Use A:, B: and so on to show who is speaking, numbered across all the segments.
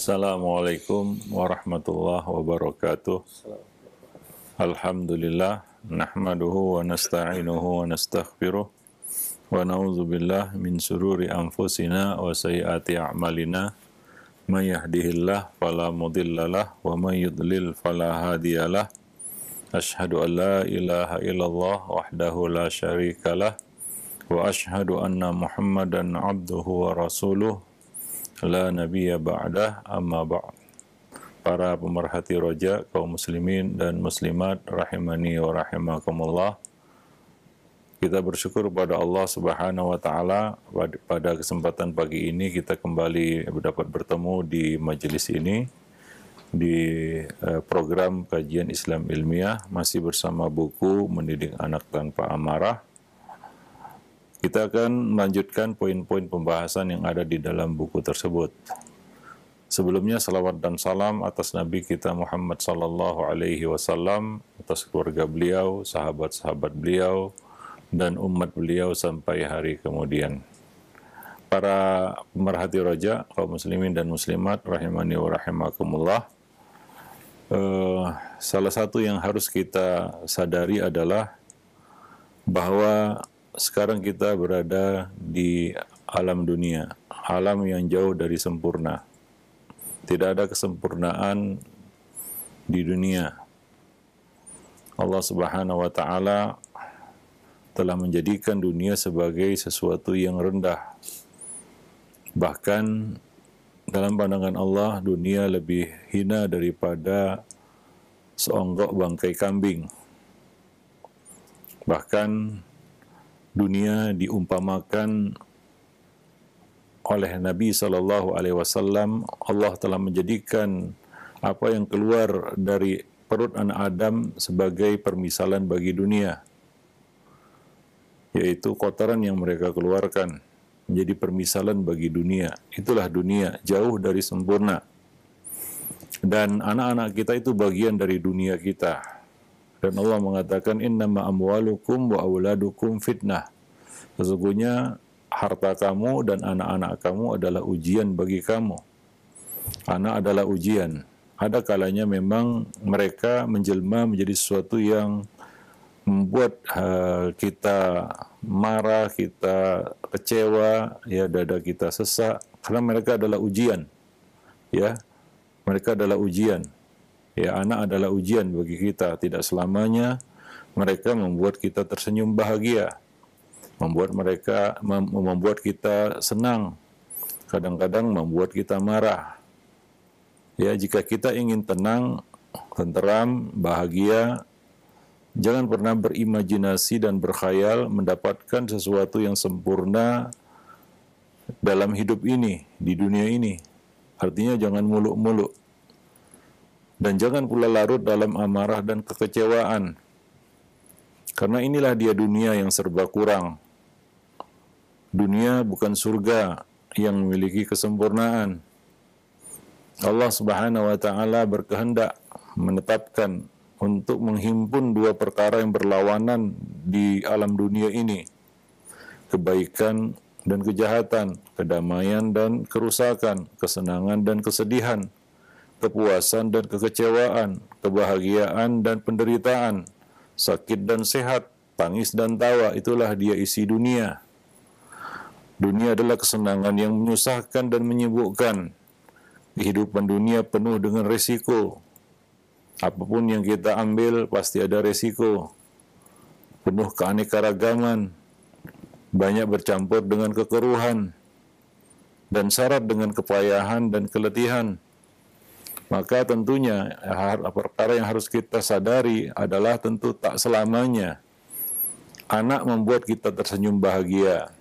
A: Assalamualaikum warahmatullahi wabarakatuh. Alhamdulillah nahmaduhu wa nasta'inuhu wa nastaghfiruh wa na'udzu billah min sururi anfusina wa sayyiati a'malina may yahdihillah fala mudhillalah wa may yudlil fala hadiyalah ashhadu an la ilaha illallah wahdahu la syarikalah wa ashhadu anna muhammadan abduhu wa rasuluh la nabiyya ba'dah amma ba'd. Para pemerhati roja, kaum muslimin dan muslimat, rahimani wa rahimakumullah. Kita bersyukur pada Allah Subhanahu wa taala pada kesempatan pagi ini kita kembali dapat bertemu di majelis ini di eh, program kajian Islam ilmiah masih bersama buku Mendidik Anak Tanpa Amarah kita akan melanjutkan poin-poin pembahasan yang ada di dalam buku tersebut. Sebelumnya salawat dan salam atas Nabi kita Muhammad sallallahu alaihi wasallam, atas keluarga beliau, sahabat-sahabat beliau, dan umat beliau sampai hari kemudian. Para pemerhati raja, kaum muslimin dan muslimat, rahimani wa rahimakumullah. eh, salah satu yang harus kita sadari adalah bahwa sekarang kita berada di alam dunia, alam yang jauh dari sempurna. Tidak ada kesempurnaan di dunia. Allah Subhanahu wa taala telah menjadikan dunia sebagai sesuatu yang rendah. Bahkan dalam pandangan Allah dunia lebih hina daripada seonggok bangkai kambing. Bahkan dunia diumpamakan oleh Nabi Shallallahu Alaihi Wasallam Allah telah menjadikan apa yang keluar dari perut anak Adam sebagai permisalan bagi dunia yaitu kotoran yang mereka keluarkan menjadi permisalan bagi dunia itulah dunia jauh dari sempurna dan anak-anak kita itu bagian dari dunia kita dan Allah mengatakan innama amwalukum wa auladukum fitnah. Sesungguhnya harta kamu dan anak-anak kamu adalah ujian bagi kamu. Anak adalah ujian. Ada kalanya memang mereka menjelma menjadi sesuatu yang membuat uh, kita marah, kita kecewa, ya dada kita sesak karena mereka adalah ujian. Ya. Mereka adalah ujian. Ya, anak adalah ujian bagi kita. Tidak selamanya mereka membuat kita tersenyum bahagia, membuat mereka mem membuat kita senang, kadang-kadang membuat kita marah. Ya, jika kita ingin tenang, tenteram, bahagia, jangan pernah berimajinasi dan berkhayal mendapatkan sesuatu yang sempurna dalam hidup ini, di dunia ini. Artinya jangan muluk-muluk. Dan jangan pula larut dalam amarah dan kekecewaan. Karena inilah dia dunia yang serba kurang. Dunia bukan surga yang memiliki kesempurnaan. Allah Subhanahu wa taala berkehendak menetapkan untuk menghimpun dua perkara yang berlawanan di alam dunia ini. Kebaikan dan kejahatan, kedamaian dan kerusakan, kesenangan dan kesedihan kepuasan dan kekecewaan, kebahagiaan dan penderitaan, sakit dan sehat, tangis dan tawa, itulah dia isi dunia. Dunia adalah kesenangan yang menyusahkan dan menyibukkan. Kehidupan dunia penuh dengan resiko. Apapun yang kita ambil pasti ada resiko. Penuh keanekaragaman, banyak bercampur dengan kekeruhan, dan syarat dengan kepayahan dan keletihan maka tentunya perkara yang harus kita sadari adalah tentu tak selamanya anak membuat kita tersenyum bahagia.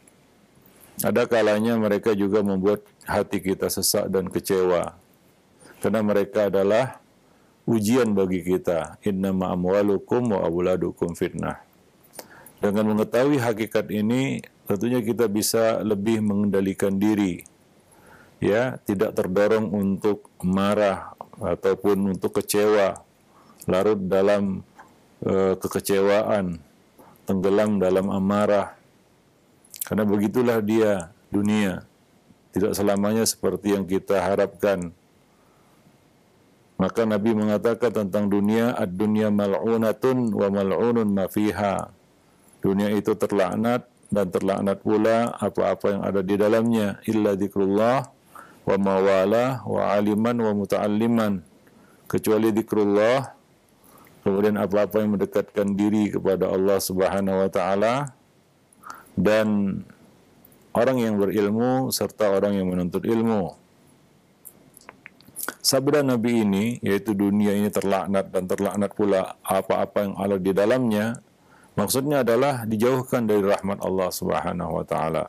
A: Ada kalanya mereka juga membuat hati kita sesak dan kecewa. Karena mereka adalah ujian bagi kita. Inna ma'amwalukum wa awladukum fitnah. Dengan mengetahui hakikat ini, tentunya kita bisa lebih mengendalikan diri. Ya, tidak terdorong untuk marah ataupun untuk kecewa, larut dalam e, kekecewaan, tenggelam dalam amarah. Karena begitulah dia dunia. Tidak selamanya seperti yang kita harapkan. Maka Nabi mengatakan tentang dunia, ad-dunya mal'unatun wa mal'unun mafiha. Dunia itu terlaknat dan terlaknat pula apa-apa yang ada di dalamnya illa zikrullah wa mawala wa aliman wa muta'alliman kecuali zikrullah kemudian apa-apa yang mendekatkan diri kepada Allah Subhanahu wa taala dan orang yang berilmu serta orang yang menuntut ilmu. Sabda Nabi ini yaitu dunia ini terlaknat dan terlaknat pula apa-apa yang ada di dalamnya maksudnya adalah dijauhkan dari rahmat Allah Subhanahu wa taala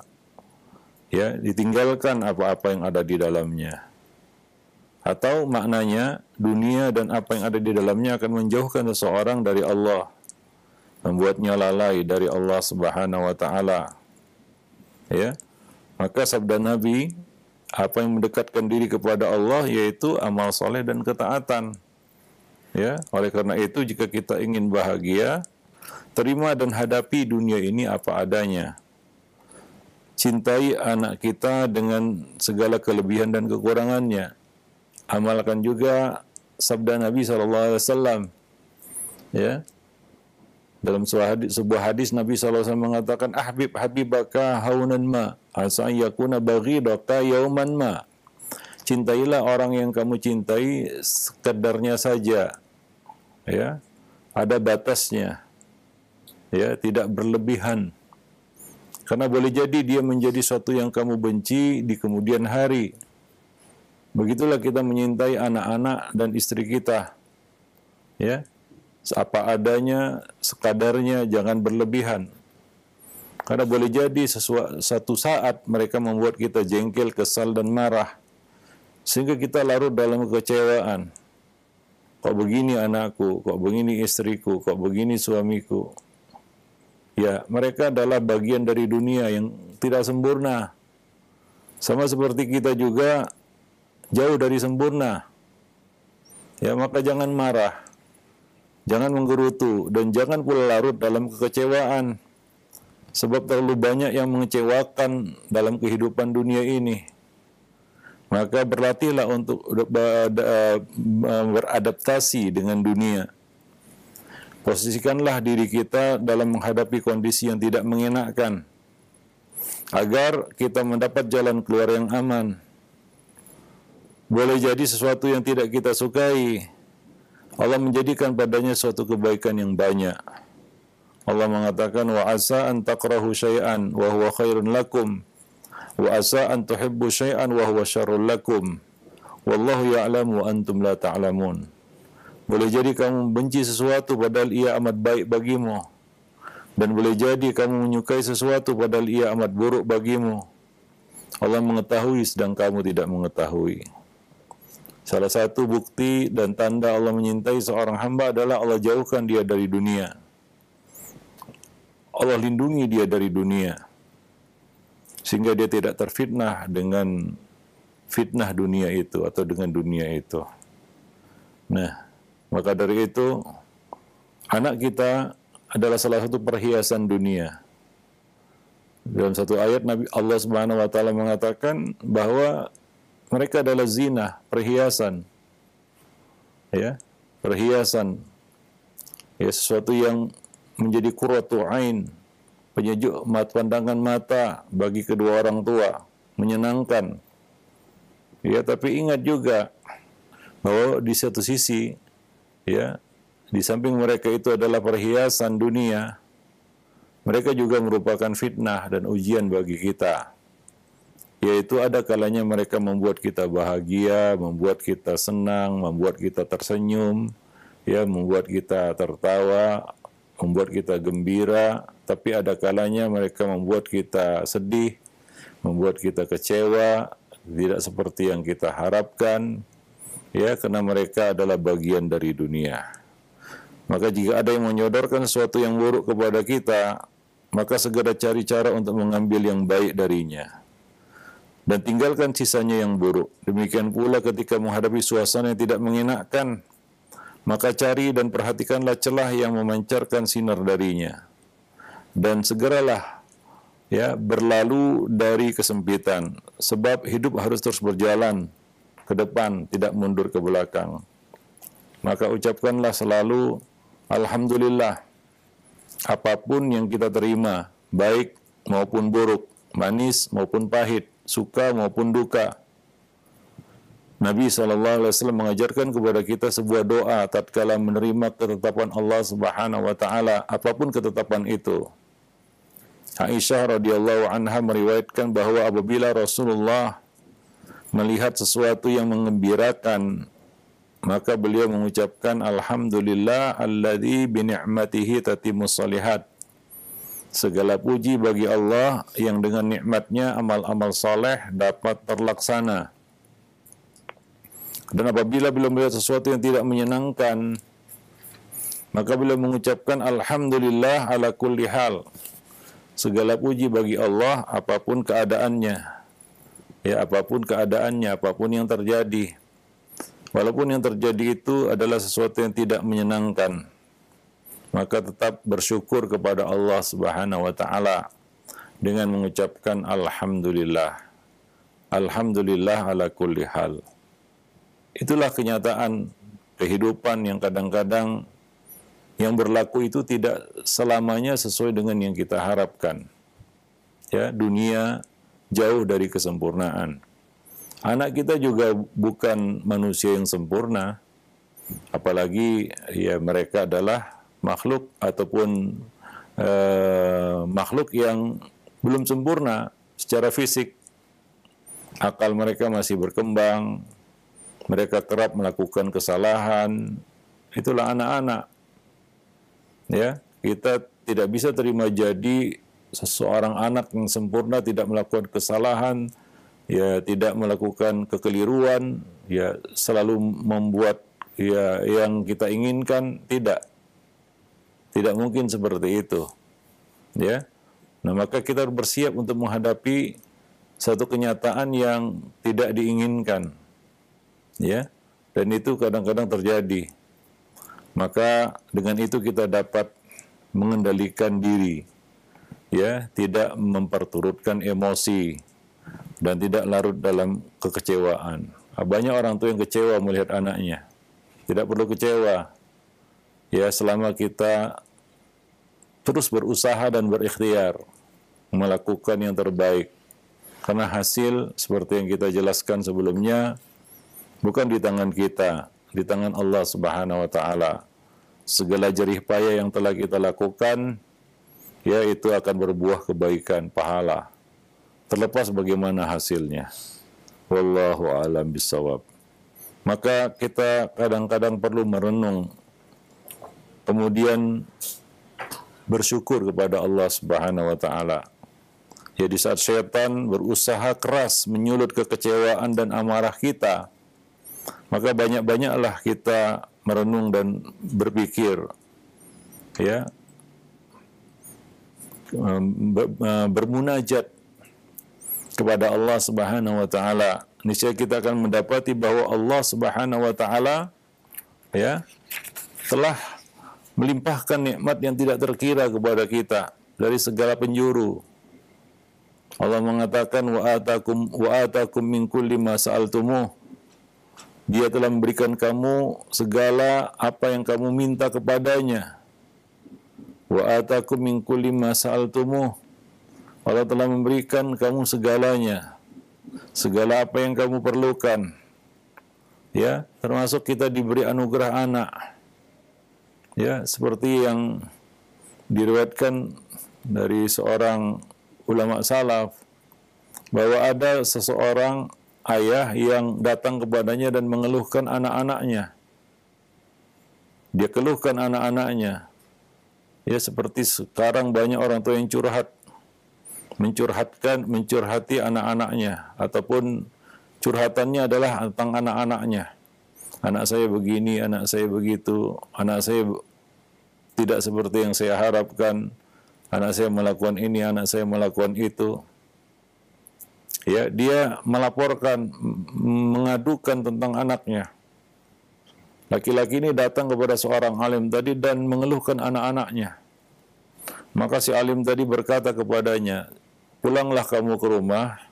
A: ya ditinggalkan apa-apa yang ada di dalamnya atau maknanya dunia dan apa yang ada di dalamnya akan menjauhkan seseorang dari Allah membuatnya lalai dari Allah Subhanahu wa taala ya maka sabda Nabi apa yang mendekatkan diri kepada Allah yaitu amal soleh dan ketaatan ya oleh karena itu jika kita ingin bahagia terima dan hadapi dunia ini apa adanya cintai anak kita dengan segala kelebihan dan kekurangannya. Amalkan juga sabda Nabi saw Alaihi Wasallam. Ya, dalam sebuah hadis, sebuah hadis Nabi SAW mengatakan, Ahbib habibaka haunan ma, asa'yakuna baghidaka yauman ma. Cintailah orang yang kamu cintai sekedarnya saja. Ya, ada batasnya. Ya, tidak berlebihan. Karena boleh jadi dia menjadi sesuatu yang kamu benci di kemudian hari. Begitulah kita menyintai anak-anak dan istri kita. Ya. Apa adanya, sekadarnya, jangan berlebihan. Karena boleh jadi sesuatu, satu saat mereka membuat kita jengkel, kesal, dan marah. Sehingga kita larut dalam kecewaan. Kok begini anakku, kok begini istriku, kok begini suamiku Ya, mereka adalah bagian dari dunia yang tidak sempurna. Sama seperti kita juga jauh dari sempurna. Ya, maka jangan marah. Jangan menggerutu dan jangan pula larut dalam kekecewaan. Sebab terlalu banyak yang mengecewakan dalam kehidupan dunia ini. Maka berlatihlah untuk eh, beradaptasi dengan dunia Posisikanlah diri kita dalam menghadapi kondisi yang tidak mengenakkan agar kita mendapat jalan keluar yang aman. Boleh jadi sesuatu yang tidak kita sukai, Allah menjadikan padanya suatu kebaikan yang banyak. Allah mengatakan wa asa an takrahu syai'an wa huwa khairun lakum wa asa an tuhibbu syai'an wa huwa syarrul lakum wallahu ya'lamu wa antum la ta'lamun. Ta boleh jadi kamu benci sesuatu padahal ia amat baik bagimu. Dan boleh jadi kamu menyukai sesuatu padahal ia amat buruk bagimu. Allah mengetahui sedang kamu tidak mengetahui. Salah satu bukti dan tanda Allah menyintai seorang hamba adalah Allah jauhkan dia dari dunia. Allah lindungi dia dari dunia. Sehingga dia tidak terfitnah dengan fitnah dunia itu atau dengan dunia itu. Nah, maka dari itu, anak kita adalah salah satu perhiasan dunia. Dalam satu ayat Nabi Allah Subhanahu wa taala mengatakan bahwa mereka adalah zina, perhiasan. Ya, perhiasan. Ya, sesuatu yang menjadi qurratu ain, penyejuk mata pandangan mata bagi kedua orang tua, menyenangkan. Ya, tapi ingat juga bahwa di satu sisi ya di samping mereka itu adalah perhiasan dunia mereka juga merupakan fitnah dan ujian bagi kita yaitu ada kalanya mereka membuat kita bahagia, membuat kita senang, membuat kita tersenyum, ya membuat kita tertawa, membuat kita gembira, tapi ada kalanya mereka membuat kita sedih, membuat kita kecewa, tidak seperti yang kita harapkan, ya karena mereka adalah bagian dari dunia. Maka jika ada yang menyodorkan sesuatu yang buruk kepada kita, maka segera cari cara untuk mengambil yang baik darinya. Dan tinggalkan sisanya yang buruk. Demikian pula ketika menghadapi suasana yang tidak mengenakkan, maka cari dan perhatikanlah celah yang memancarkan sinar darinya. Dan segeralah ya berlalu dari kesempitan, sebab hidup harus terus berjalan ke depan, tidak mundur ke belakang. Maka ucapkanlah selalu alhamdulillah apapun yang kita terima, baik maupun buruk, manis maupun pahit, suka maupun duka. Nabi Shallallahu Alaihi Wasallam mengajarkan kepada kita sebuah doa tatkala menerima ketetapan Allah Subhanahu Wa Taala apapun ketetapan itu. Aisyah radhiyallahu anha meriwayatkan bahwa apabila Rasulullah melihat sesuatu yang mengembirakan maka beliau mengucapkan alhamdulillah alladzi bi ni'matihi tatimmu segala puji bagi Allah yang dengan nikmatnya amal-amal soleh dapat terlaksana dan apabila beliau melihat sesuatu yang tidak menyenangkan maka beliau mengucapkan alhamdulillah ala kulli hal segala puji bagi Allah apapun keadaannya ya apapun keadaannya, apapun yang terjadi. Walaupun yang terjadi itu adalah sesuatu yang tidak menyenangkan, maka tetap bersyukur kepada Allah Subhanahu wa taala dengan mengucapkan alhamdulillah. Alhamdulillah ala kulli hal. Itulah kenyataan kehidupan yang kadang-kadang yang berlaku itu tidak selamanya sesuai dengan yang kita harapkan. Ya, dunia jauh dari kesempurnaan. Anak kita juga bukan manusia yang sempurna, apalagi ya mereka adalah makhluk ataupun eh, makhluk yang belum sempurna secara fisik. Akal mereka masih berkembang, mereka kerap melakukan kesalahan. Itulah anak-anak. Ya, kita tidak bisa terima jadi seseorang anak yang sempurna tidak melakukan kesalahan, ya tidak melakukan kekeliruan, ya selalu membuat ya yang kita inginkan tidak. Tidak mungkin seperti itu. Ya. Nah, maka kita harus bersiap untuk menghadapi satu kenyataan yang tidak diinginkan. Ya. Dan itu kadang-kadang terjadi. Maka dengan itu kita dapat mengendalikan diri ya tidak memperturutkan emosi dan tidak larut dalam kekecewaan. Ah, banyak orang tua yang kecewa melihat anaknya. Tidak perlu kecewa. Ya, selama kita terus berusaha dan berikhtiar melakukan yang terbaik. Karena hasil seperti yang kita jelaskan sebelumnya bukan di tangan kita, di tangan Allah Subhanahu wa taala. Segala jerih payah yang telah kita lakukan ya itu akan berbuah kebaikan, pahala. Terlepas bagaimana hasilnya. Wallahu alam bisawab. Maka kita kadang-kadang perlu merenung kemudian bersyukur kepada Allah Subhanahu wa taala. jadi ya, saat setan berusaha keras menyulut kekecewaan dan amarah kita, maka banyak-banyaklah kita merenung dan berpikir ya Um, uh, bermunajat kepada Allah Subhanahu wa taala. Niscaya kita akan mendapati bahwa Allah Subhanahu wa taala ya telah melimpahkan nikmat yang tidak terkira kepada kita dari segala penjuru. Allah mengatakan wa atakum wa atakum min kulli ma sa'altumuh. Dia telah memberikan kamu segala apa yang kamu minta kepadanya. Wa atakum min kulli ma sa'altumuh. Allah telah memberikan kamu segalanya. Segala apa yang kamu perlukan. Ya, termasuk kita diberi anugerah anak. Ya, seperti yang diriwayatkan dari seorang ulama salaf bahwa ada seseorang ayah yang datang kepadanya dan mengeluhkan anak-anaknya. Dia keluhkan anak-anaknya. Ya seperti sekarang banyak orang tua yang curhat, mencurhatkan, mencurhati anak-anaknya, ataupun curhatannya adalah tentang anak-anaknya. Anak saya begini, anak saya begitu, anak saya tidak seperti yang saya harapkan, anak saya melakukan ini, anak saya melakukan itu. Ya, dia melaporkan, mengadukan tentang anaknya. Laki-laki ini datang kepada seorang alim tadi dan mengeluhkan anak-anaknya. Maka si alim tadi berkata kepadanya, "Pulanglah kamu ke rumah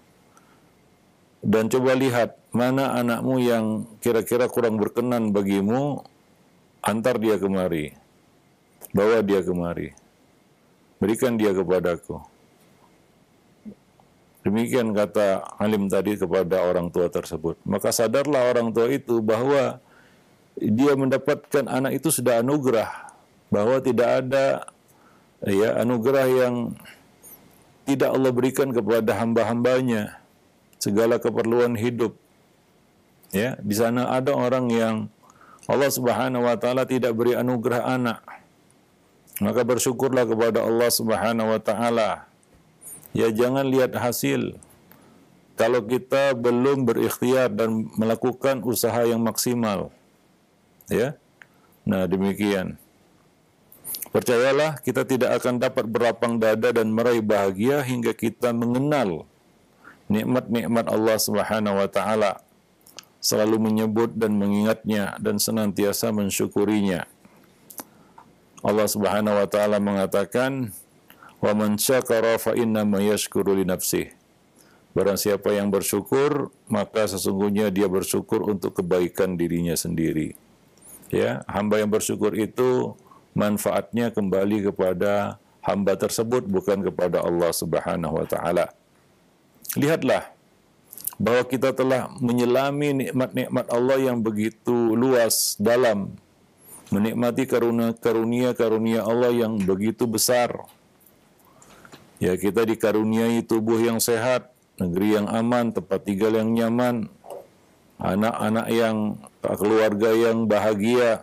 A: dan coba lihat mana anakmu yang kira-kira kurang berkenan bagimu, antar dia kemari. Bawa dia kemari. Berikan dia kepadaku." Demikian kata alim tadi kepada orang tua tersebut. Maka sadarlah orang tua itu bahwa dia mendapatkan anak itu sudah anugerah bahwa tidak ada ya anugerah yang tidak Allah berikan kepada hamba-hambanya segala keperluan hidup ya di sana ada orang yang Allah Subhanahu wa taala tidak beri anugerah anak maka bersyukurlah kepada Allah Subhanahu wa taala ya jangan lihat hasil kalau kita belum berikhtiar dan melakukan usaha yang maksimal ya. Nah, demikian. Percayalah, kita tidak akan dapat berlapang dada dan meraih bahagia hingga kita mengenal nikmat-nikmat Allah Subhanahu wa taala. Selalu menyebut dan mengingatnya dan senantiasa mensyukurinya. Allah Subhanahu wa taala mengatakan, "Wa man syakara fa inna ma yashkuru li nafsihi." Barang siapa yang bersyukur, maka sesungguhnya dia bersyukur untuk kebaikan dirinya sendiri ya hamba yang bersyukur itu manfaatnya kembali kepada hamba tersebut bukan kepada Allah Subhanahu wa taala. Lihatlah bahwa kita telah menyelami nikmat-nikmat Allah yang begitu luas dalam menikmati karunia-karunia Allah yang begitu besar. Ya kita dikaruniai tubuh yang sehat, negeri yang aman, tempat tinggal yang nyaman, anak-anak yang keluarga yang bahagia.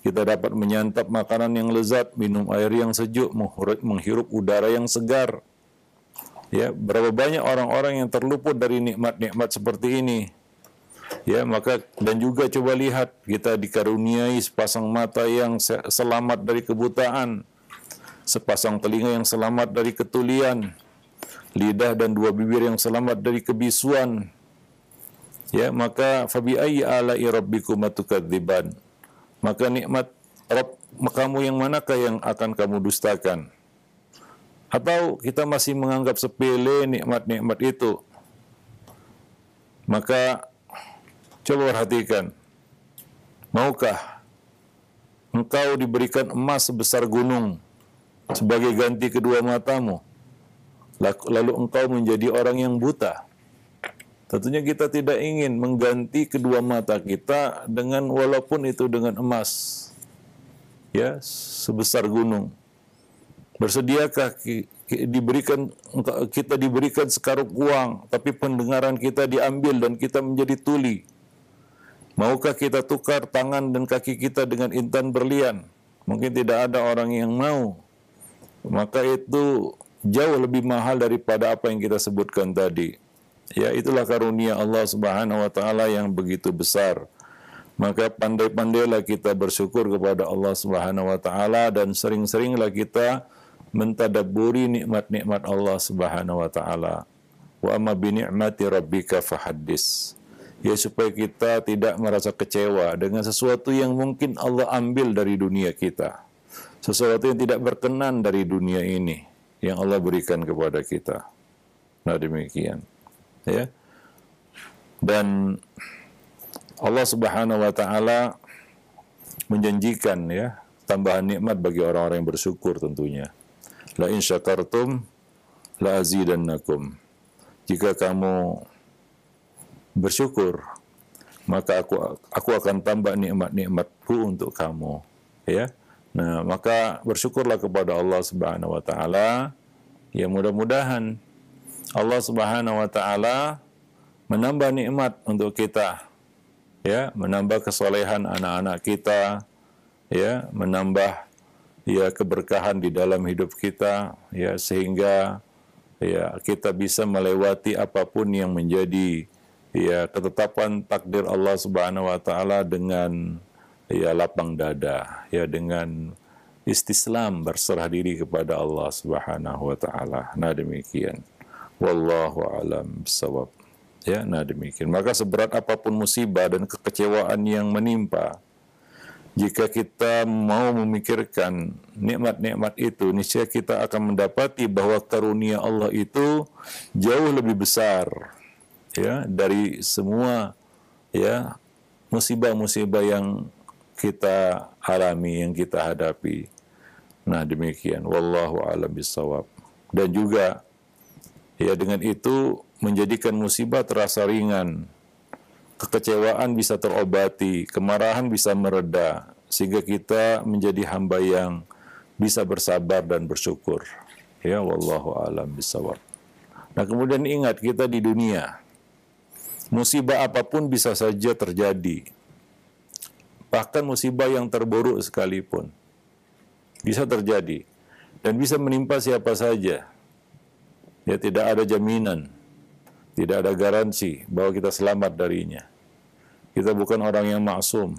A: Kita dapat menyantap makanan yang lezat, minum air yang sejuk, menghirup udara yang segar. Ya, berapa banyak orang-orang yang terluput dari nikmat-nikmat seperti ini. Ya, maka dan juga coba lihat kita dikaruniai sepasang mata yang selamat dari kebutaan, sepasang telinga yang selamat dari ketulian, lidah dan dua bibir yang selamat dari kebisuan, ya maka fabi ayyi rabbikum maka nikmat Rob kamu yang manakah yang akan kamu dustakan atau kita masih menganggap sepele nikmat-nikmat itu maka coba perhatikan maukah engkau diberikan emas sebesar gunung sebagai ganti kedua matamu lalu engkau menjadi orang yang buta Tentunya kita tidak ingin mengganti kedua mata kita dengan walaupun itu dengan emas. Ya, sebesar gunung. Bersediakah diberikan kita diberikan sekarung uang, tapi pendengaran kita diambil dan kita menjadi tuli? Maukah kita tukar tangan dan kaki kita dengan intan berlian? Mungkin tidak ada orang yang mau. Maka itu jauh lebih mahal daripada apa yang kita sebutkan tadi Ya itulah karunia Allah Subhanahu wa taala yang begitu besar. Maka pandai-pandailah kita bersyukur kepada Allah Subhanahu wa taala dan sering-seringlah kita mentadaburi nikmat-nikmat Allah Subhanahu wa taala. Wa amma bi ni'mati rabbika fahaddis. Ya supaya kita tidak merasa kecewa dengan sesuatu yang mungkin Allah ambil dari dunia kita. Sesuatu yang tidak berkenan dari dunia ini yang Allah berikan kepada kita. Nah demikian ya dan Allah Subhanahu wa taala menjanjikan ya tambahan nikmat bagi orang-orang yang bersyukur tentunya la in syakartum la azidannakum jika kamu bersyukur maka aku aku akan tambah nikmat-nikmatku untuk kamu ya nah maka bersyukurlah kepada Allah Subhanahu wa taala ya mudah-mudahan Allah Subhanahu wa taala menambah nikmat untuk kita. Ya, menambah kesolehan anak-anak kita, ya, menambah ya keberkahan di dalam hidup kita, ya sehingga ya kita bisa melewati apapun yang menjadi ya ketetapan takdir Allah Subhanahu wa taala dengan ya lapang dada, ya dengan istislam berserah diri kepada Allah Subhanahu wa taala. Nah, demikian. Wallahu alam sawab. Ya, nah demikian. Maka seberat apapun musibah dan kekecewaan yang menimpa, jika kita mau memikirkan nikmat-nikmat itu, niscaya kita akan mendapati bahwa karunia Allah itu jauh lebih besar ya dari semua ya musibah-musibah yang kita alami, yang kita hadapi. Nah, demikian. Wallahu a'lam bisawab. Dan juga Ya dengan itu menjadikan musibah terasa ringan. Kekecewaan bisa terobati, kemarahan bisa mereda, sehingga kita menjadi hamba yang bisa bersabar dan bersyukur. Ya wallahu alam bisawab. Nah, kemudian ingat kita di dunia. Musibah apapun bisa saja terjadi. Bahkan musibah yang terburuk sekalipun bisa terjadi dan bisa menimpa siapa saja ya tidak ada jaminan, tidak ada garansi bahwa kita selamat darinya. Kita bukan orang yang maksum.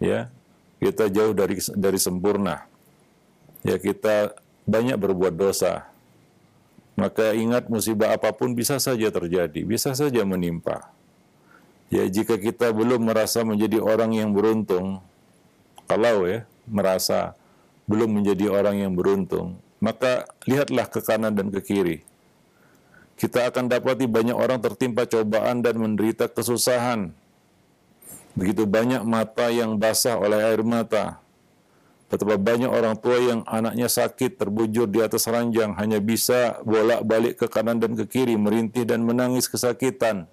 A: Ya, kita jauh dari dari sempurna. Ya, kita banyak berbuat dosa. Maka ingat musibah apapun bisa saja terjadi, bisa saja menimpa. Ya, jika kita belum merasa menjadi orang yang beruntung, kalau ya merasa belum menjadi orang yang beruntung, maka lihatlah ke kanan dan ke kiri. Kita akan dapati banyak orang tertimpa cobaan dan menderita kesusahan. Begitu banyak mata yang basah oleh air mata. Betapa banyak orang tua yang anaknya sakit terbujur di atas ranjang hanya bisa bolak-balik ke kanan dan ke kiri merintih dan menangis kesakitan.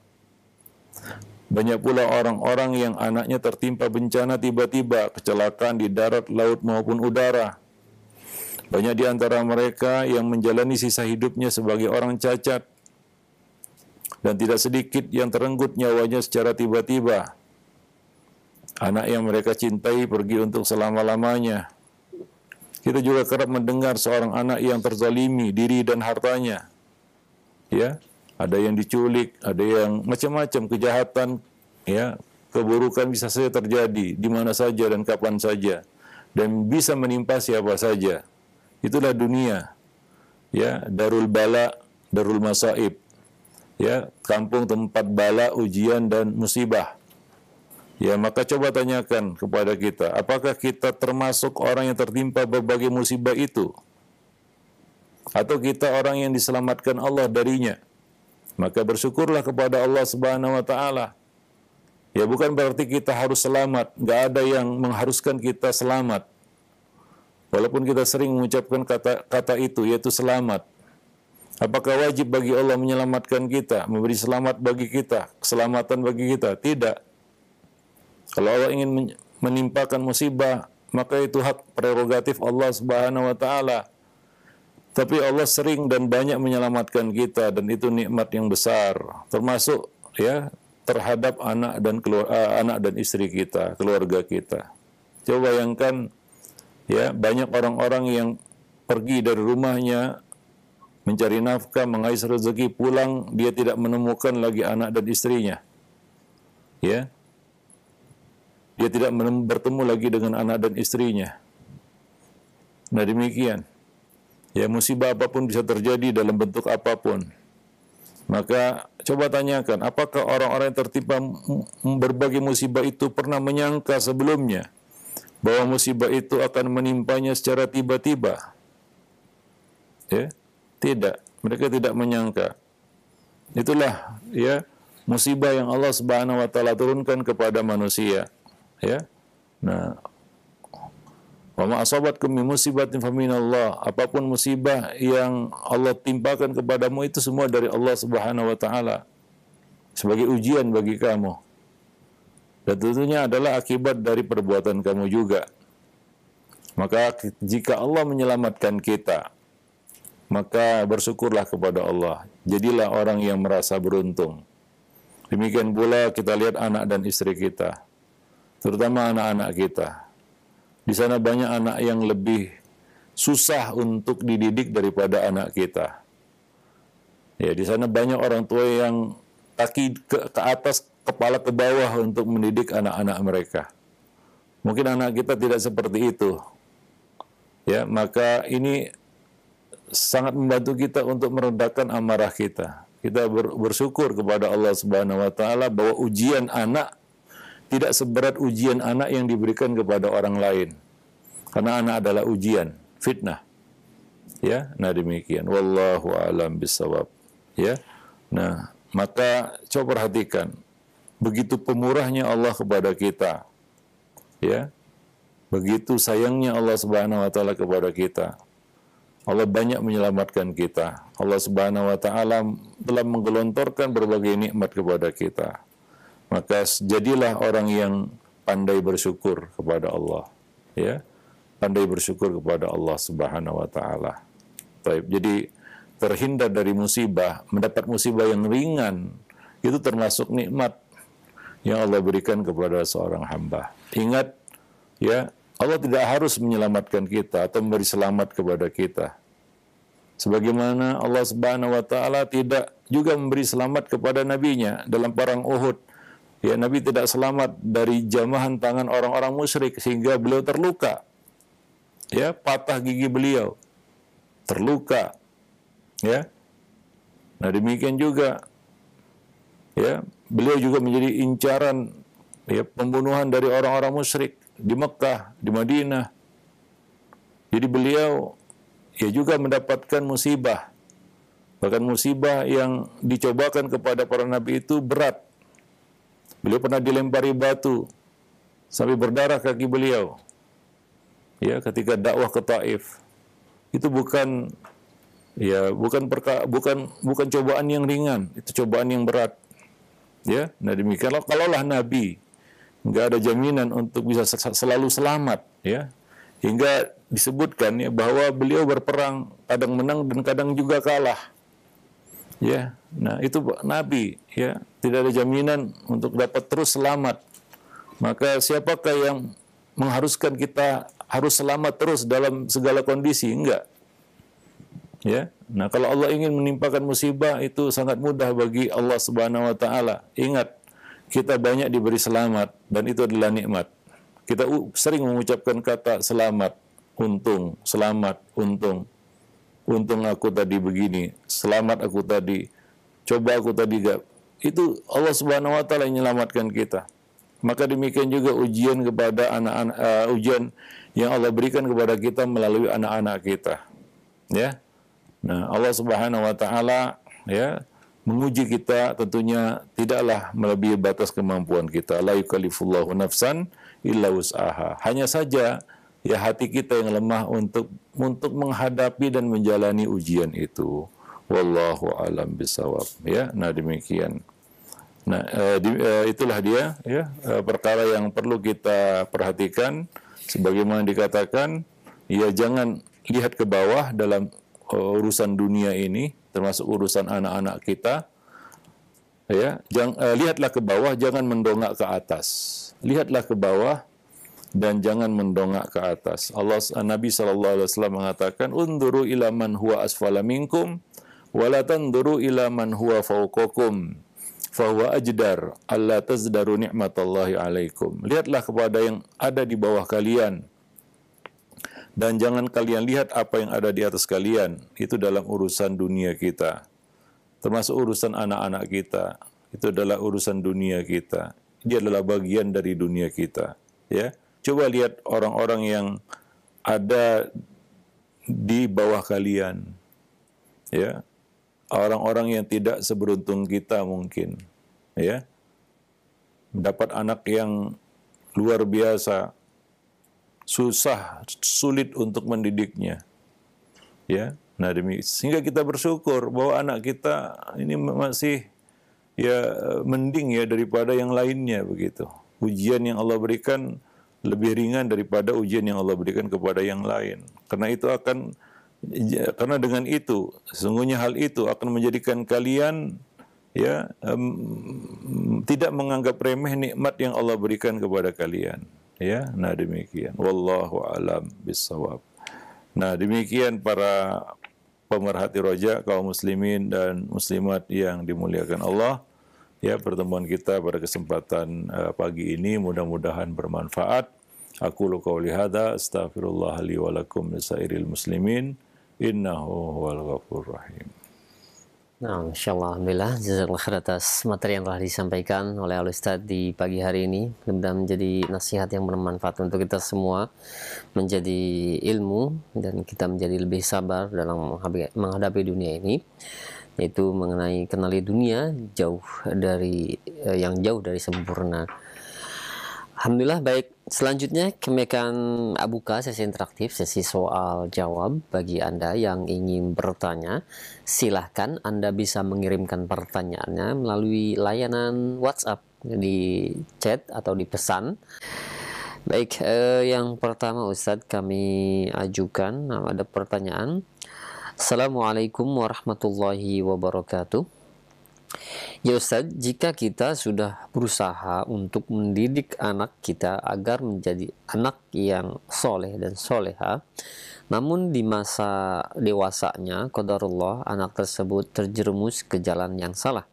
A: Banyak pula orang-orang yang anaknya tertimpa bencana tiba-tiba, kecelakaan di darat, laut maupun udara banyak di antara mereka yang menjalani sisa hidupnya sebagai orang cacat dan tidak sedikit yang terenggut nyawanya secara tiba-tiba. Anak yang mereka cintai pergi untuk selama-lamanya. Kita juga kerap mendengar seorang anak yang terzalimi diri dan hartanya. Ya, ada yang diculik, ada yang macam-macam kejahatan, ya, keburukan bisa saja terjadi di mana saja dan kapan saja dan bisa menimpa siapa saja. Itulah dunia. Ya, darul bala, darul masaib. Ya, kampung tempat bala, ujian dan musibah. Ya, maka coba tanyakan kepada kita, apakah kita termasuk orang yang tertimpa berbagai musibah itu? Atau kita orang yang diselamatkan Allah darinya? Maka bersyukurlah kepada Allah Subhanahu wa taala. Ya bukan berarti kita harus selamat, nggak ada yang mengharuskan kita selamat. Walaupun kita sering mengucapkan kata-kata itu, yaitu selamat. Apakah wajib bagi Allah menyelamatkan kita, memberi selamat bagi kita, keselamatan bagi kita? Tidak. Kalau Allah ingin menimpakan musibah, maka itu hak prerogatif Allah Subhanahu wa taala. Tapi Allah sering dan banyak menyelamatkan kita dan itu nikmat yang besar, termasuk ya terhadap anak dan keluar, eh, anak dan istri kita, keluarga kita. Coba bayangkan Ya, banyak orang-orang yang pergi dari rumahnya mencari nafkah, mengais rezeki, pulang dia tidak menemukan lagi anak dan istrinya. Ya. Dia tidak bertemu lagi dengan anak dan istrinya. Nah, demikian. Ya, musibah apapun bisa terjadi dalam bentuk apapun. Maka coba tanyakan, apakah orang-orang yang tertimpa berbagai musibah itu pernah menyangka sebelumnya bahwa musibah itu akan menimpanya secara tiba-tiba. Ya, tidak. Mereka tidak menyangka. Itulah ya musibah yang Allah Subhanahu wa taala turunkan kepada manusia. Ya. Nah, wama asobat asabatkum musibat musibatin Allah Apapun musibah yang Allah timpakan kepadamu itu semua dari Allah Subhanahu wa taala. Sebagai ujian bagi kamu. Dan tentunya adalah akibat dari perbuatan kamu juga. Maka jika Allah menyelamatkan kita, maka bersyukurlah kepada Allah. Jadilah orang yang merasa beruntung. Demikian pula kita lihat anak dan istri kita, terutama anak-anak kita. Di sana banyak anak yang lebih susah untuk dididik daripada anak kita. Ya, di sana banyak orang tua yang kaki ke, ke atas kepala ke bawah untuk mendidik anak-anak mereka. Mungkin anak kita tidak seperti itu. Ya, maka ini sangat membantu kita untuk meredakan amarah kita. Kita bersyukur kepada Allah Subhanahu wa taala bahwa ujian anak tidak seberat ujian anak yang diberikan kepada orang lain. Karena anak adalah ujian, fitnah. Ya, nah demikian. Wallahu alam bisawab. Ya. Nah, maka coba perhatikan begitu pemurahnya Allah kepada kita. Ya. Begitu sayangnya Allah Subhanahu wa taala kepada kita. Allah banyak menyelamatkan kita. Allah Subhanahu wa taala telah menggelontorkan berbagai nikmat kepada kita. Maka jadilah orang yang pandai bersyukur kepada Allah. Ya. Pandai bersyukur kepada Allah Subhanahu wa taala. Baik. Jadi terhindar dari musibah, mendapat musibah yang ringan itu termasuk nikmat yang Allah berikan kepada seorang hamba. Ingat ya, Allah tidak harus menyelamatkan kita atau memberi selamat kepada kita. Sebagaimana Allah Subhanahu wa taala tidak juga memberi selamat kepada nabinya dalam perang Uhud. Ya, Nabi tidak selamat dari jamahan tangan orang-orang musyrik sehingga beliau terluka. Ya, patah gigi beliau. Terluka. Ya. Nah, demikian juga ya, beliau juga menjadi incaran ya, pembunuhan dari orang-orang musyrik di Mekah, di Madinah. Jadi beliau ya juga mendapatkan musibah. Bahkan musibah yang dicobakan kepada para nabi itu berat. Beliau pernah dilempari batu sampai berdarah kaki beliau. Ya, ketika dakwah ke Taif. Itu bukan ya bukan perka, bukan bukan cobaan yang ringan, itu cobaan yang berat. Ya, nah demikian. kalau kalaulah Nabi nggak ada jaminan untuk bisa selalu selamat, ya. Hingga disebutkan ya bahwa beliau berperang kadang menang dan kadang juga kalah. Ya, nah itu Nabi ya tidak ada jaminan untuk dapat terus selamat. Maka siapakah yang mengharuskan kita harus selamat terus dalam segala kondisi? Enggak. Ya. Nah, kalau Allah ingin menimpakan musibah itu sangat mudah bagi Allah Subhanahu wa taala. Ingat, kita banyak diberi selamat dan itu adalah nikmat. Kita sering mengucapkan kata selamat, untung, selamat, untung. Untung aku tadi begini, selamat aku tadi, coba aku tadi gak. Itu Allah Subhanahu wa taala yang menyelamatkan kita. Maka demikian juga ujian kepada anak-anak uh, ujian yang Allah berikan kepada kita melalui anak-anak kita. Ya, Nah, Allah Subhanahu wa taala ya menguji kita tentunya tidaklah melebihi batas kemampuan kita. La yukallifullahu nafsan illa usaha Hanya saja ya hati kita yang lemah untuk untuk menghadapi dan menjalani ujian itu. Wallahu alam bisawab ya. Nah, demikian. Nah, eh, di, eh, itulah dia ya eh, perkara yang perlu kita perhatikan sebagaimana dikatakan ya jangan lihat ke bawah dalam Eh, urusan dunia ini, termasuk urusan anak-anak kita, ya, jang, uh, lihatlah ke bawah, jangan mendongak ke atas. Lihatlah ke bawah dan jangan mendongak ke atas. Allah Nabi sallallahu alaihi wasallam mengatakan, unduru ila man huwa asfala minkum wa la tanzuru ila man huwa fawqakum." Fahuwa ajdar, Allah tazdaru ni'matallahi alaikum. Lihatlah kepada yang ada di bawah kalian dan jangan kalian lihat apa yang ada di atas kalian. Itu dalam urusan dunia kita. Termasuk urusan anak-anak kita. Itu adalah urusan dunia kita. Dia adalah bagian dari dunia kita. Ya, Coba lihat orang-orang yang ada di bawah kalian. Ya, Orang-orang yang tidak seberuntung kita mungkin. Ya, Mendapat anak yang luar biasa, susah, sulit untuk mendidiknya. Ya, nah demi sehingga kita bersyukur bahwa anak kita ini masih ya mending ya daripada yang lainnya begitu. Ujian yang Allah berikan lebih ringan daripada ujian yang Allah berikan kepada yang lain. Karena itu akan karena dengan itu sesungguhnya hal itu akan menjadikan kalian ya um, tidak menganggap remeh nikmat yang Allah berikan kepada kalian. Ya, nah demikian. Wallahu alam bisawab. Nah, demikian para pemerhati roja kaum muslimin dan muslimat yang dimuliakan Allah. Ya, pertemuan kita pada kesempatan uh, pagi ini mudah-mudahan bermanfaat. Aku lu qauli hadza astaghfirullah li wa
B: lakum muslimin innahu huwal ghafurur rahim. Nah, Masya Allah, Alhamdulillah, jazakallah khair atas materi yang telah disampaikan oleh al Ustadz di pagi hari ini. Mudah-mudahan menjadi nasihat yang bermanfaat untuk kita semua, menjadi ilmu, dan kita menjadi lebih sabar dalam menghadapi dunia ini, yaitu mengenai kenali dunia jauh dari eh, yang jauh dari sempurna. Alhamdulillah baik. Selanjutnya kami akan buka sesi interaktif, sesi soal jawab bagi Anda yang ingin bertanya. Silahkan Anda bisa mengirimkan pertanyaannya melalui layanan WhatsApp di chat atau di pesan. Baik, eh, yang pertama Ustadz kami ajukan ada pertanyaan. Assalamualaikum warahmatullahi wabarakatuh. Ya Ustadz, jika kita sudah berusaha untuk mendidik anak kita agar menjadi anak yang soleh dan soleha, namun di masa dewasanya, Qadarullah, anak tersebut terjerumus ke jalan yang salah.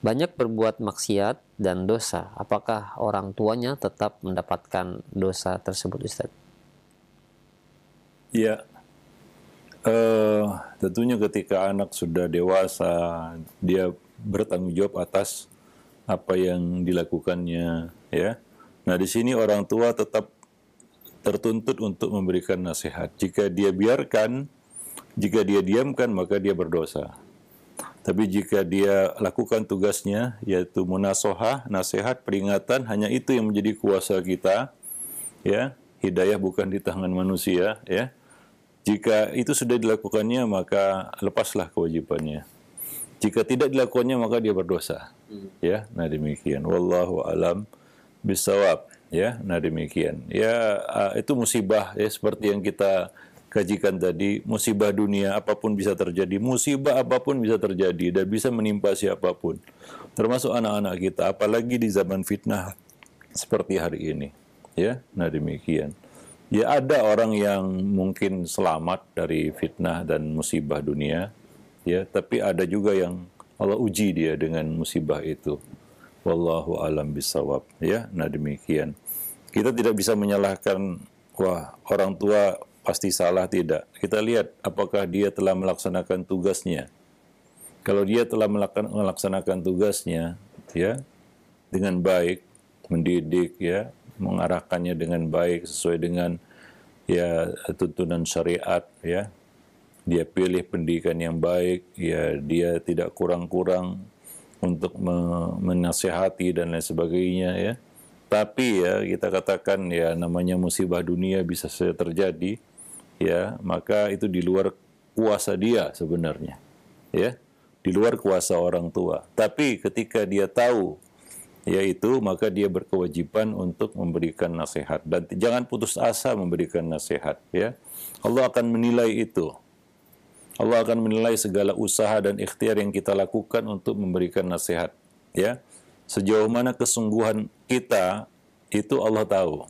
B: Banyak berbuat maksiat dan dosa. Apakah orang tuanya tetap mendapatkan dosa tersebut, Ustadz?
A: Ya, uh, tentunya ketika anak sudah dewasa, dia bertanggung jawab atas apa yang dilakukannya ya. Nah, di sini orang tua tetap tertuntut untuk memberikan nasihat. Jika dia biarkan, jika dia diamkan maka dia berdosa. Tapi jika dia lakukan tugasnya yaitu munasohah, nasihat, peringatan hanya itu yang menjadi kuasa kita ya. Hidayah bukan di tangan manusia ya. Jika itu sudah dilakukannya maka lepaslah kewajibannya. Jika tidak dilakukannya maka dia berdosa. Hmm. Ya, nah demikian. Wallahu alam bisawab. Ya, nah demikian. Ya, ah, itu musibah ya seperti yang kita kajikan tadi, musibah dunia apapun bisa terjadi, musibah apapun bisa terjadi dan bisa menimpa siapapun. Termasuk anak-anak kita, apalagi di zaman fitnah seperti hari ini. Ya, nah demikian. Ya ada orang yang mungkin selamat dari fitnah dan musibah dunia, ya tapi ada juga yang Allah uji dia dengan musibah itu wallahu alam bisawab ya nah demikian kita tidak bisa menyalahkan wah orang tua pasti salah tidak kita lihat apakah dia telah melaksanakan tugasnya kalau dia telah melaksanakan tugasnya ya dengan baik mendidik ya mengarahkannya dengan baik sesuai dengan ya tuntunan syariat ya dia pilih pendidikan yang baik, ya dia tidak kurang-kurang untuk me menasehati dan lain sebagainya ya. Tapi ya kita katakan ya namanya musibah dunia bisa saja terjadi ya, maka itu di luar kuasa dia sebenarnya. Ya, di luar kuasa orang tua. Tapi ketika dia tahu yaitu maka dia berkewajiban untuk memberikan nasihat dan jangan putus asa memberikan nasihat ya Allah akan menilai itu Allah akan menilai segala usaha dan ikhtiar yang kita lakukan untuk memberikan nasihat. Ya, sejauh mana kesungguhan kita itu Allah tahu.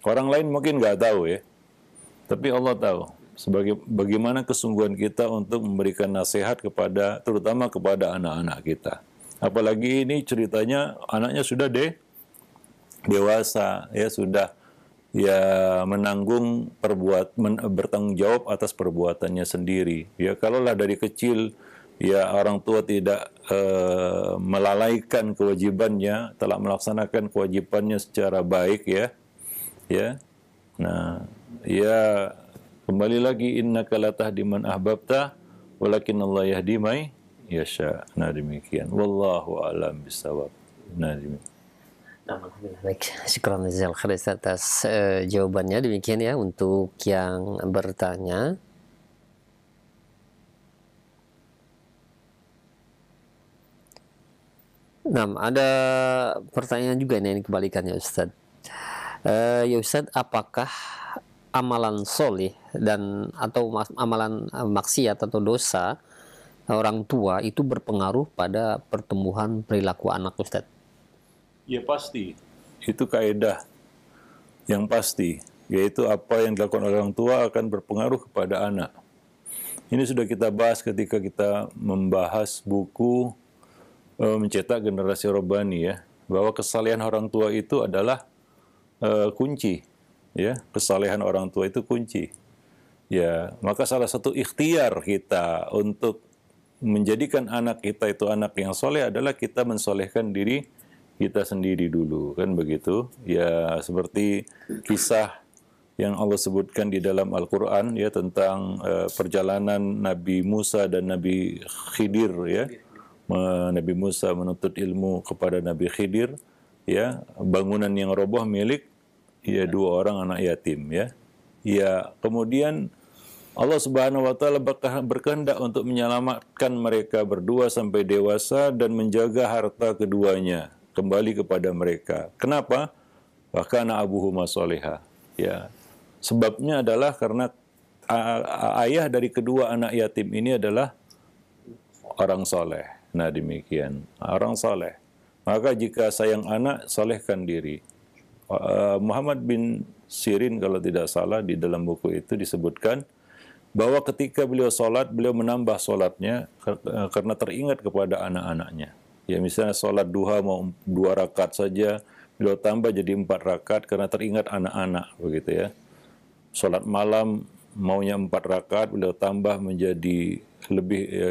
A: Orang lain mungkin nggak tahu ya, tapi Allah tahu. Sebagai bagaimana kesungguhan kita untuk memberikan nasihat kepada, terutama kepada anak-anak kita. Apalagi ini ceritanya anaknya sudah deh dewasa ya sudah ya menanggung perbuat men, bertanggung jawab atas perbuatannya sendiri. Ya kalaulah dari kecil ya orang tua tidak eh, melalaikan kewajibannya, telah melaksanakan kewajibannya secara baik ya. Ya. Nah, ya kembali lagi innaka la tahdi man ahbabta walakin Allah yahdi may yasha.
B: Nah demikian. Wallahu a'lam bisawab. Nah demikian. Alhamdulillah baik. syukur jazal khair atas uh, jawabannya. Demikian ya untuk yang bertanya. Nah, ada pertanyaan juga nih ini kebalikannya Ustaz. Uh, ya Ustaz, apakah amalan solih dan atau amalan eh, maksiat atau dosa orang tua itu berpengaruh pada pertumbuhan perilaku anak Ustaz?
A: Ya pasti. Itu kaedah yang pasti, yaitu apa yang dilakukan orang tua akan berpengaruh kepada anak. Ini sudah kita bahas ketika kita membahas buku e, mencetak generasi robani ya, bahwa kesalehan orang tua itu adalah e, kunci, ya kesalehan orang tua itu kunci. Ya, maka salah satu ikhtiar kita untuk menjadikan anak kita itu anak yang soleh adalah kita mensolehkan diri kita sendiri dulu kan begitu ya seperti kisah yang Allah sebutkan di dalam Al-Qur'an ya tentang uh, perjalanan Nabi Musa dan Nabi Khidir ya Nabi Musa menuntut ilmu kepada Nabi Khidir ya bangunan yang roboh milik ya dua orang anak yatim ya ya kemudian Allah Subhanahu wa taala berkehendak untuk menyelamatkan mereka berdua sampai dewasa dan menjaga harta keduanya kembali kepada mereka. Kenapa? Bahkan Abu Huma soleha. Ya. Sebabnya adalah karena ayah dari kedua anak yatim ini adalah orang soleh. Nah demikian, orang soleh. Maka jika sayang anak, solehkan diri. Muhammad bin Sirin kalau tidak salah di dalam buku itu disebutkan bahwa ketika beliau sholat, beliau menambah sholatnya e, karena teringat kepada anak-anaknya. Ya misalnya sholat duha mau dua rakaat saja, beliau tambah jadi empat rakaat karena teringat anak-anak begitu ya. Sholat malam maunya empat rakaat, beliau tambah menjadi lebih ya,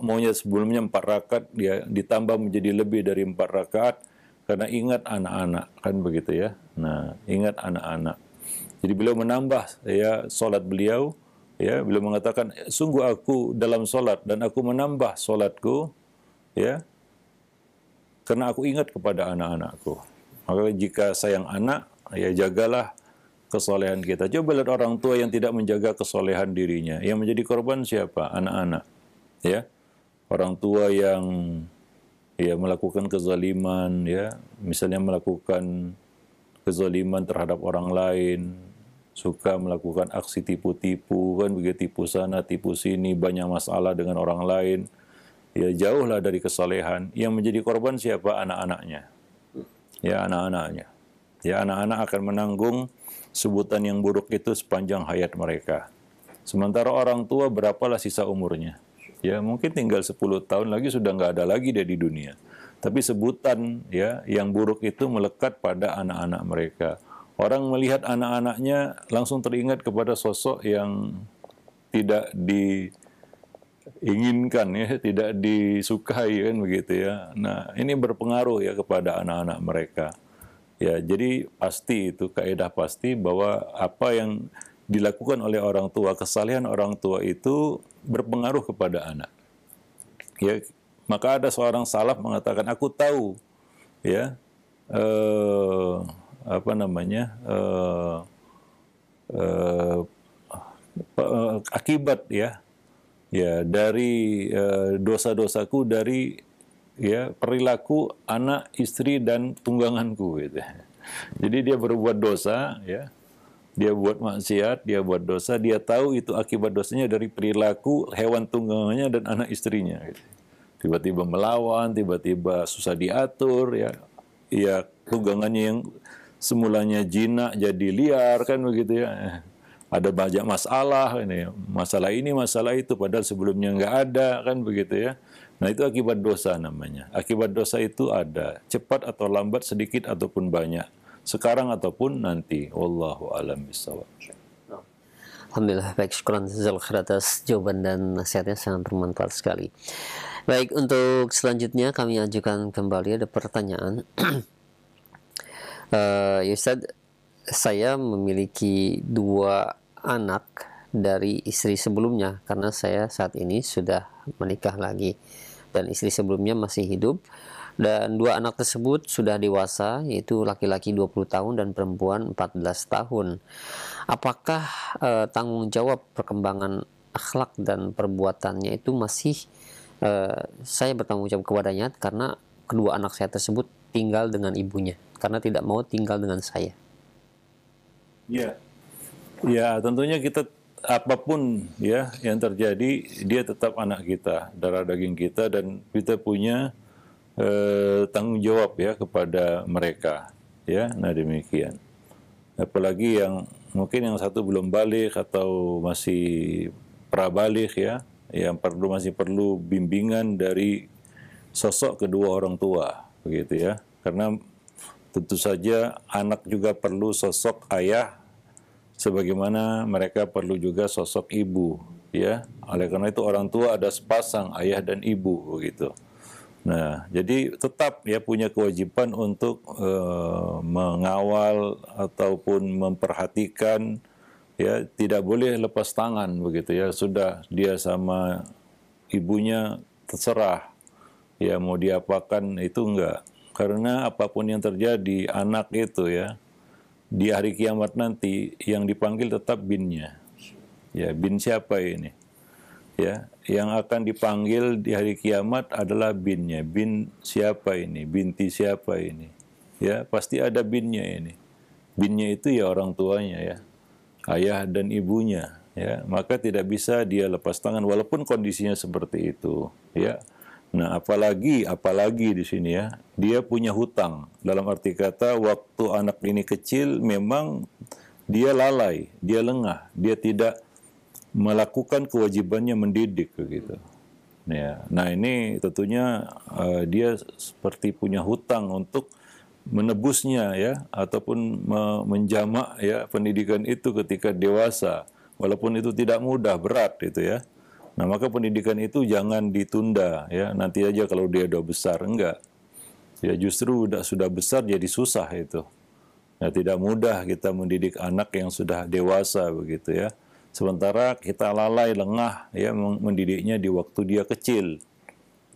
A: maunya sebelumnya empat rakaat dia ya, ditambah menjadi lebih dari empat rakaat karena ingat anak-anak kan begitu ya. Nah ingat anak-anak. Jadi beliau menambah ya sholat beliau ya beliau mengatakan sungguh aku dalam sholat dan aku menambah sholatku ya karena aku ingat kepada anak-anakku. Maka jika sayang anak, ya jagalah kesolehan kita. Coba lihat orang tua yang tidak menjaga kesolehan dirinya. Yang menjadi korban siapa? Anak-anak. Ya. Orang tua yang ya melakukan kezaliman ya, misalnya melakukan kezaliman terhadap orang lain, suka melakukan aksi tipu-tipu kan begitu tipu sana tipu sini banyak masalah dengan orang lain ya jauhlah dari kesalehan. Yang menjadi korban siapa? Anak-anaknya. Ya anak-anaknya. Ya anak-anak akan menanggung sebutan yang buruk itu sepanjang hayat mereka. Sementara orang tua berapalah sisa umurnya? Ya mungkin tinggal 10 tahun lagi sudah nggak ada lagi dia di dunia. Tapi sebutan ya yang buruk itu melekat pada anak-anak mereka. Orang melihat anak-anaknya langsung teringat kepada sosok yang tidak di inginkan ya, tidak disukai kan begitu ya. Nah, ini berpengaruh ya kepada anak-anak mereka. Ya, jadi pasti itu kaidah pasti bahwa apa yang dilakukan oleh orang tua, kesalahan orang tua itu berpengaruh kepada anak. Ya, maka ada seorang salaf mengatakan aku tahu ya eh, apa namanya eh, eh, eh akibat ya ya dari eh, dosa-dosaku dari ya perilaku anak istri dan tungganganku gitu. Jadi dia berbuat dosa ya. Dia buat maksiat, dia buat dosa, dia tahu itu akibat dosanya dari perilaku hewan tunggangannya dan anak istrinya gitu. Tiba-tiba melawan, tiba-tiba susah diatur ya. Ya tunggangannya yang semulanya jinak jadi liar kan begitu ya ada banyak masalah ini masalah ini masalah itu padahal sebelumnya nggak ada kan begitu ya nah itu akibat dosa namanya akibat dosa itu ada cepat atau lambat sedikit ataupun banyak sekarang ataupun nanti wallahu alam bisawab
B: Alhamdulillah, baik, syukuran jazal atas jawaban dan nasihatnya sangat bermanfaat sekali. Baik, untuk selanjutnya kami ajukan kembali ada pertanyaan. uh, ya Ustaz, saya memiliki dua anak dari istri sebelumnya karena saya saat ini sudah menikah lagi dan istri sebelumnya masih hidup dan dua anak tersebut sudah dewasa yaitu laki-laki 20 tahun dan perempuan 14 tahun. Apakah eh, tanggung jawab perkembangan akhlak dan perbuatannya itu masih eh, saya bertanggung jawab kepadanya karena kedua anak saya tersebut tinggal dengan ibunya karena tidak mau tinggal dengan saya.
A: Ya, Ya, tentunya kita apapun ya yang terjadi, dia tetap anak kita, darah daging kita dan kita punya eh, tanggung jawab ya kepada mereka. Ya, nah demikian. Apalagi yang mungkin yang satu belum balik atau masih prabalik ya, yang perlu masih perlu bimbingan dari sosok kedua orang tua, begitu ya. Karena tentu saja anak juga perlu sosok ayah sebagaimana mereka perlu juga sosok ibu ya oleh karena itu orang tua ada sepasang ayah dan ibu begitu nah jadi tetap ya punya kewajiban untuk eh, mengawal ataupun memperhatikan ya tidak boleh lepas tangan begitu ya sudah dia sama ibunya terserah ya mau diapakan itu enggak karena apapun yang terjadi anak itu ya di hari kiamat nanti yang dipanggil tetap binnya. Ya, bin siapa ini? Ya, yang akan dipanggil di hari kiamat adalah binnya. Bin siapa ini? Binti siapa ini? Ya, pasti ada binnya ini. Binnya itu ya orang tuanya ya. Ayah dan ibunya ya. Maka tidak bisa dia lepas tangan walaupun kondisinya seperti itu ya. Nah, apalagi apalagi di sini ya, dia punya hutang. Dalam arti kata waktu anak ini kecil memang dia lalai, dia lengah, dia tidak melakukan kewajibannya mendidik begitu. Ya. Nah, ini tentunya uh, dia seperti punya hutang untuk menebusnya ya ataupun menjamak ya pendidikan itu ketika dewasa. Walaupun itu tidak mudah, berat itu ya. Nah, maka pendidikan itu jangan ditunda ya, nanti aja kalau dia udah besar enggak. Ya justru udah sudah besar jadi susah itu. Ya, tidak mudah kita mendidik anak yang sudah dewasa begitu ya. Sementara kita lalai lengah ya mendidiknya di waktu dia kecil.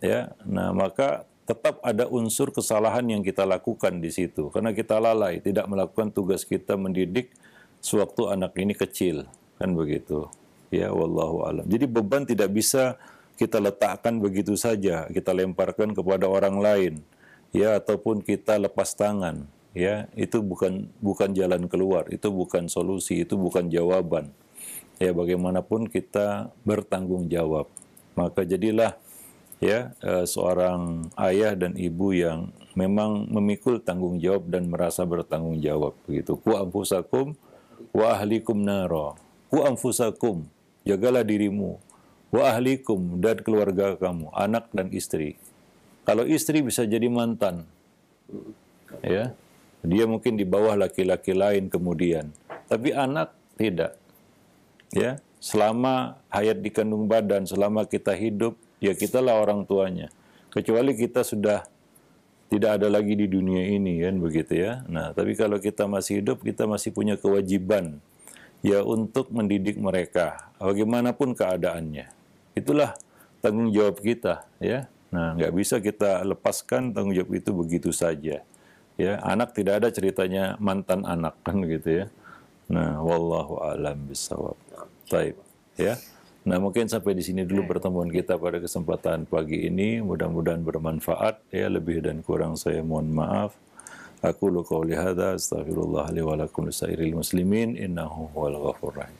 A: Ya. Nah, maka tetap ada unsur kesalahan yang kita lakukan di situ karena kita lalai tidak melakukan tugas kita mendidik sewaktu anak ini kecil kan begitu Ya, wallahu alam. Jadi beban tidak bisa kita letakkan begitu saja, kita lemparkan kepada orang lain, ya ataupun kita lepas tangan, ya itu bukan bukan jalan keluar, itu bukan solusi, itu bukan jawaban. Ya bagaimanapun kita bertanggung jawab. Maka jadilah ya eh, seorang ayah dan ibu yang memang memikul tanggung jawab dan merasa bertanggung jawab begitu. Ku anfusakum wa ahlikum naro. Ku anfusakum jagalah dirimu, wa ahlikum dan keluarga kamu, anak dan istri. Kalau istri bisa jadi mantan, ya, dia mungkin di bawah laki-laki lain kemudian, tapi anak tidak, ya. Selama hayat di kandung badan, selama kita hidup, ya kitalah orang tuanya. Kecuali kita sudah tidak ada lagi di dunia ini kan begitu ya. Nah, tapi kalau kita masih hidup, kita masih punya kewajiban ya untuk mendidik mereka bagaimanapun keadaannya. Itulah tanggung jawab kita ya. Nah, nggak bisa kita lepaskan tanggung jawab itu begitu saja. Ya, anak tidak ada ceritanya mantan anak kan gitu ya. Nah, wallahu alam bisawab. Taib. Ya. Nah, mungkin sampai di sini dulu pertemuan kita pada kesempatan pagi ini. Mudah-mudahan bermanfaat. Ya, lebih dan kurang saya mohon maaf. أقول قولي هذا أستغفر الله لي ولكم لسائر المسلمين إنه هو الغفور الرحيم